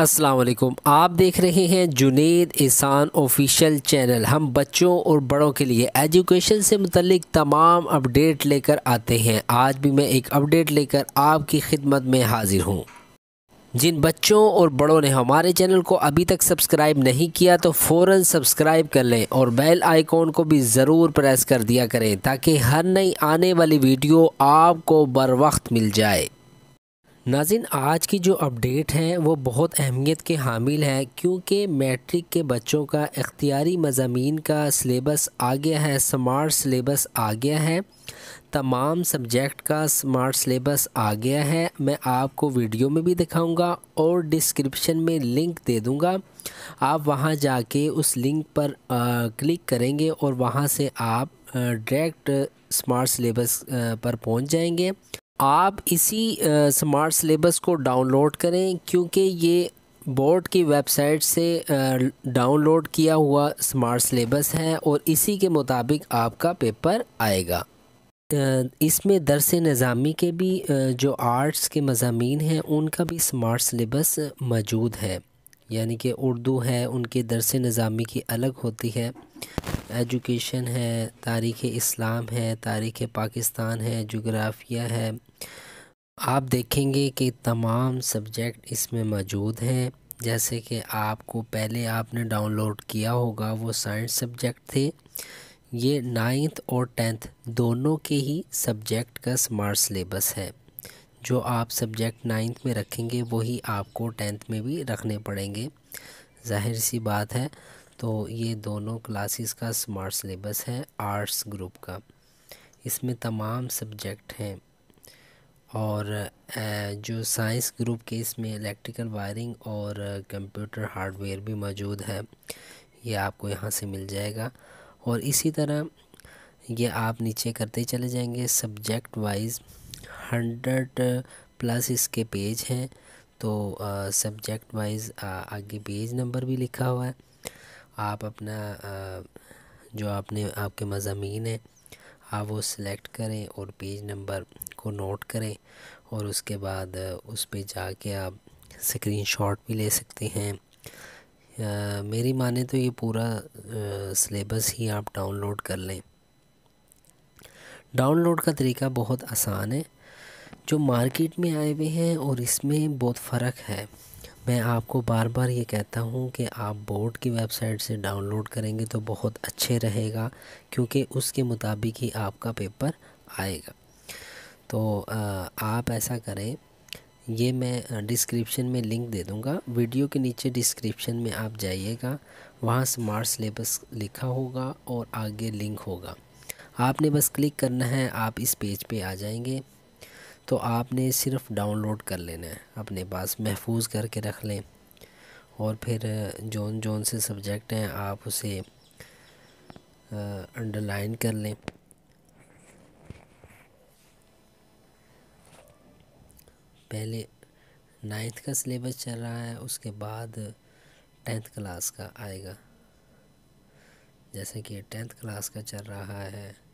असलम आप देख रहे हैं जुनेद एहसान ऑफिशियल चैनल हम बच्चों और बड़ों के लिए एजुकेशन से मतलब तमाम अपडेट लेकर आते हैं आज भी मैं एक अपडेट लेकर आपकी खिदमत में हाजिर हूँ जिन बच्चों और बड़ों ने हमारे चैनल को अभी तक सब्सक्राइब नहीं किया तो फ़ौर सब्सक्राइब कर लें और बेल आइकॉन को भी ज़रूर प्रेस कर दिया करें ताकि हर नई आने वाली वीडियो आपको बर वक्त मिल जाए नाजिन आज की जो अपडेट है वो बहुत अहमियत के हामिल है क्योंकि मैट्रिक के बच्चों का अख्तियारी मजामी का सलेबस आ गया है स्मार्ट सलेबस आ गया है तमाम सब्जेक्ट का स्मार्ट सलेबस आ गया है मैं आपको वीडियो में भी दिखाऊंगा और डिस्क्रिप्शन में लिंक दे दूंगा आप वहां जाके उस लिंक पर आ, क्लिक करेंगे और वहां से आप डायरेक्ट स्मार्ट सलेबस पर पहुंच जाएंगे आप इसी स्मार्ट सिलेबस को डाउनलोड करें क्योंकि ये बोर्ड की वेबसाइट से डाउनलोड किया हुआ स्मार्ट सिलेबस है और इसी के मुताबिक आपका पेपर आएगा इसमें दरस नज़ामी के भी जो आर्ट्स के मजामी हैं उनका भी स्मार्ट सिलेबस मौजूद है यानी कि उर्दू है उनके दरस नज़ामी की अलग होती है एजुकेशन है तारीख़ इस्लाम है तारीख़ पाकिस्तान है जोग्राफिया है आप देखेंगे कि तमाम सब्जेक्ट इसमें मौजूद हैं जैसे कि आपको पहले आपने डाउनलोड किया होगा वो साइंस सब्जेक्ट थे ये नाइन्थ और टेंथ दोनों के ही सब्जेक्ट का स्मार्ट सिलेबस है जो आप सब्जेक्ट नाइन्थ में रखेंगे वही आपको टेंथ में भी रखने पड़ेंगे जाहिर सी बात है तो ये दोनों क्लासेस का स्मार्ट सिलेबस है आर्ट्स ग्रुप का इसमें तमाम सब्जेक्ट हैं और जो साइंस ग्रुप के इसमें इलेक्ट्रिकल वायरिंग और कंप्यूटर हार्डवेयर भी मौजूद है ये आपको यहाँ से मिल जाएगा और इसी तरह ये आप नीचे करते चले जाएंगे सब्जेक्ट वाइज हंड्रेड प्लस इसके पेज हैं तो सब्जेक्ट वाइज आगे पेज नंबर भी लिखा हुआ है आप अपना आ, जो आपने आपके मजामी हैं आप हाँ, वो सिलेक्ट करें और पेज नंबर को नोट करें और उसके बाद उस पर जाके आप स्क्रीनशॉट भी ले सकते हैं आ, मेरी माने तो ये पूरा सिलेबस ही आप डाउनलोड कर लें डाउनलोड का तरीका बहुत आसान है जो मार्केट में आए हुए हैं और इसमें बहुत फ़र्क है मैं आपको बार बार ये कहता हूँ कि आप बोर्ड की वेबसाइट से डाउनलोड करेंगे तो बहुत अच्छे रहेगा क्योंकि उसके मुताबिक ही आपका पेपर आएगा तो आप ऐसा करें ये मैं डिस्क्रिप्शन में लिंक दे दूँगा वीडियो के नीचे डिस्क्रिप्शन में आप जाइएगा वहाँ स्मार्ट सिलेबस लिखा होगा और आगे लिंक होगा आपने बस क्लिक करना है आप इस पेज पे आ जाएंगे तो आपने सिर्फ डाउनलोड कर लेना है अपने पास महफूज करके रख लें और फिर जौन जौन से सब्जेक्ट हैं आप उसे अंडरलाइन कर लें पहले नाइन्थ का सिलेबस चल रहा है उसके बाद टेंथ क्लास का आएगा जैसे कि टेंथ क्लास का चल रहा है